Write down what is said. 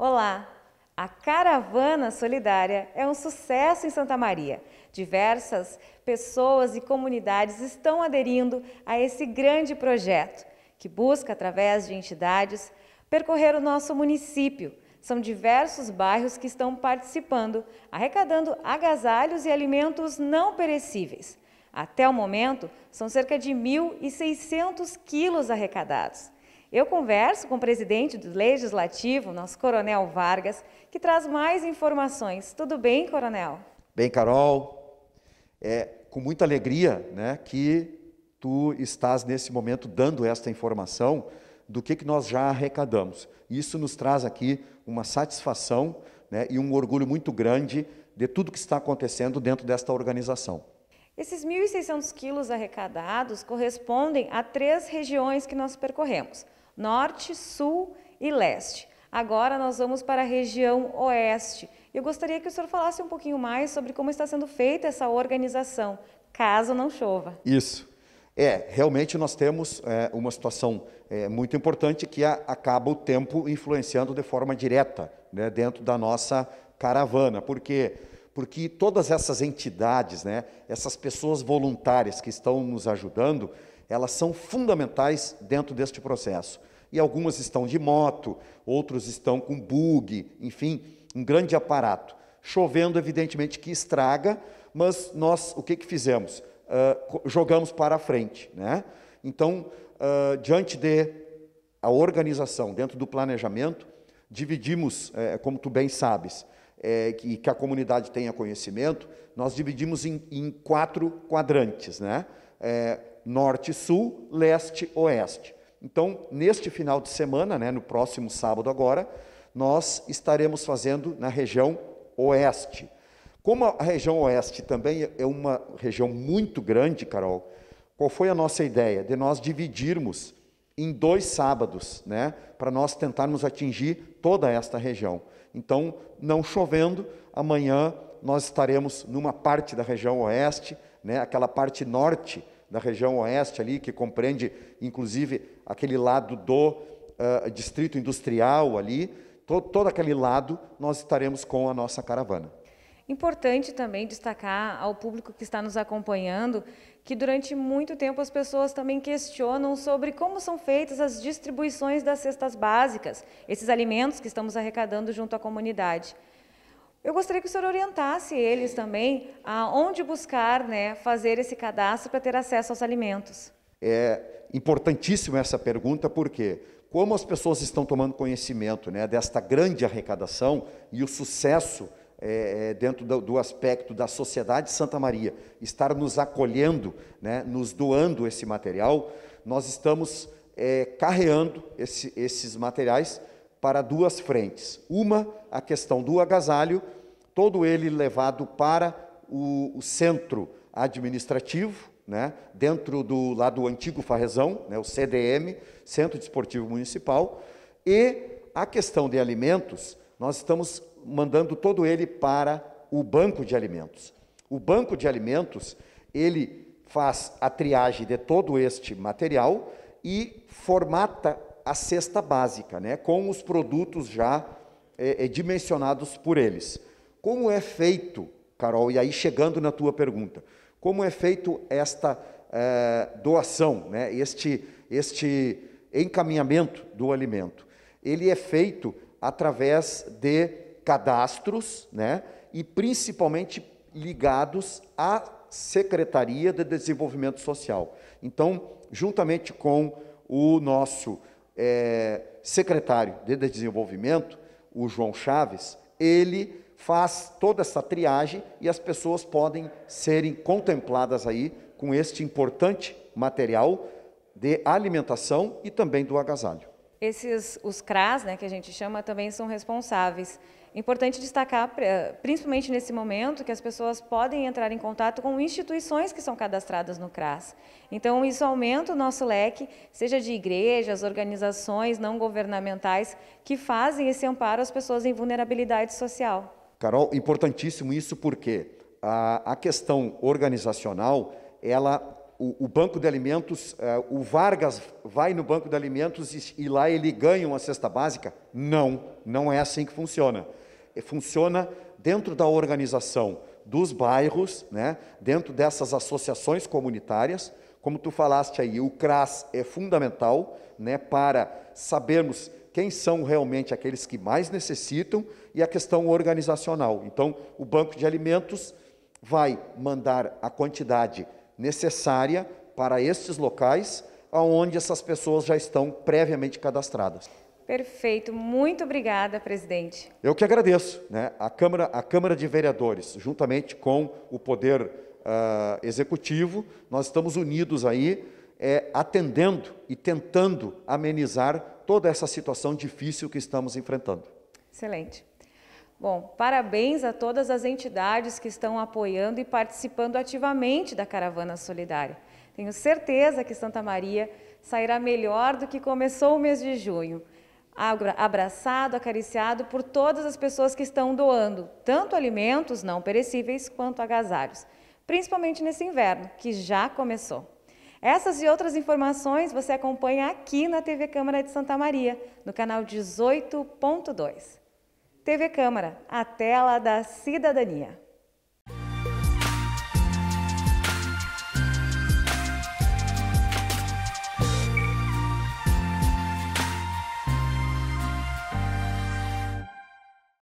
Olá! A Caravana Solidária é um sucesso em Santa Maria. Diversas pessoas e comunidades estão aderindo a esse grande projeto, que busca, através de entidades, percorrer o nosso município. São diversos bairros que estão participando, arrecadando agasalhos e alimentos não perecíveis. Até o momento, são cerca de 1.600 quilos arrecadados. Eu converso com o presidente do Legislativo, nosso Coronel Vargas, que traz mais informações. Tudo bem, Coronel? Bem, Carol, é com muita alegria né, que tu estás nesse momento dando esta informação do que, que nós já arrecadamos. Isso nos traz aqui uma satisfação né, e um orgulho muito grande de tudo que está acontecendo dentro desta organização. Esses 1.600 quilos arrecadados correspondem a três regiões que nós percorremos norte, sul e leste. Agora nós vamos para a região oeste. Eu gostaria que o senhor falasse um pouquinho mais sobre como está sendo feita essa organização, caso não chova. Isso. É, realmente nós temos é, uma situação é, muito importante que a, acaba o tempo influenciando de forma direta né, dentro da nossa caravana. Por quê? Porque todas essas entidades, né, essas pessoas voluntárias que estão nos ajudando, elas são fundamentais dentro deste processo. E algumas estão de moto, outros estão com bug, enfim, um grande aparato. Chovendo, evidentemente que estraga, mas nós o que, que fizemos? Uh, jogamos para a frente. Né? Então, uh, diante de a organização, dentro do planejamento, dividimos, é, como tu bem sabes, é, que, que, a comunidade tenha conhecimento, nós dividimos em, em quatro quadrantes. Né? É, norte-sul, leste-oeste. Então, neste final de semana, né, no próximo sábado agora, nós estaremos fazendo na região oeste. Como a região oeste também é uma região muito grande, Carol, qual foi a nossa ideia? De nós dividirmos em dois sábados, né, para nós tentarmos atingir toda esta região. Então, não chovendo, amanhã nós estaremos numa parte da região oeste, né, aquela parte norte na região oeste ali, que compreende inclusive aquele lado do uh, distrito industrial ali, to todo aquele lado nós estaremos com a nossa caravana. Importante também destacar ao público que está nos acompanhando que durante muito tempo as pessoas também questionam sobre como são feitas as distribuições das cestas básicas, esses alimentos que estamos arrecadando junto à comunidade. Eu gostaria que o senhor orientasse eles também a onde buscar né, fazer esse cadastro para ter acesso aos alimentos. É importantíssima essa pergunta, porque como as pessoas estão tomando conhecimento né, desta grande arrecadação e o sucesso é, é, dentro do, do, aspecto da Sociedade Santa Maria estar nos acolhendo, né, nos doando esse material, nós estamos é, carreando esse, esses materiais para duas frentes. Uma, a questão do agasalho, todo ele levado para o, o centro administrativo, né, dentro do lá do antigo Farrezão, né, o CDM, Centro Desportivo Municipal, e a questão de alimentos, nós estamos mandando todo ele para o banco de alimentos. O banco de alimentos, ele faz a triagem de todo este material e formata a cesta básica, né, com os produtos já é, é, dimensionados por eles. Como é feito, Carol, e aí chegando na tua pergunta, como é feito esta é, doação, né, este, este encaminhamento do alimento? Ele é feito através de cadastros né, e principalmente ligados à Secretaria de Desenvolvimento Social. Então, juntamente com o nosso é, secretário de desenvolvimento, o João Chaves, ele faz toda essa triagem e as pessoas podem serem contempladas aí com este importante material de alimentação e também do agasalho. Esses, os CRAS, né, que a gente chama, também são responsáveis. Importante destacar, eh, principalmente nesse momento, que as pessoas podem entrar em contato com instituições que são cadastradas no CRAS. Então, isso aumenta o nosso leque, seja de igrejas, organizações não governamentais que fazem esse amparo às pessoas em vulnerabilidade social. Carol, importantíssimo isso porque a, a questão organizacional ela o, banco de alimentos, uh, o Vargas vai no banco de alimentos e, e, lá ele ganha uma cesta básica? Não, não é assim que funciona. Funciona dentro da organização dos bairros, né, dentro dessas associações comunitárias. Como tu falaste aí, o CRAS é fundamental né, para sabermos quem são realmente aqueles que mais necessitam e a questão organizacional. Então, o banco de alimentos vai mandar a quantidade necessária para estes locais, aonde essas pessoas já estão previamente cadastradas. Perfeito, muito obrigada, presidente. Eu que agradeço, né? A Câmara, a Câmara de Vereadores, juntamente com o Poder uh, Executivo, nós estamos unidos aí, é, atendendo e tentando amenizar toda essa situação difícil que estamos enfrentando. Excelente. Bom, parabéns a todas as entidades que estão apoiando e participando ativamente da Caravana Solidária. Tenho certeza que Santa Maria sairá melhor do que começou o mês de junho. Abraçado, acariciado por todas as pessoas que estão doando, tanto alimentos não perecíveis quanto agasalhos, principalmente nesse inverno, que já começou. Essas e outras informações você acompanha aqui na TV Câmara de Santa Maria, no canal 18.2. TV Câmara, a tela da cidadania.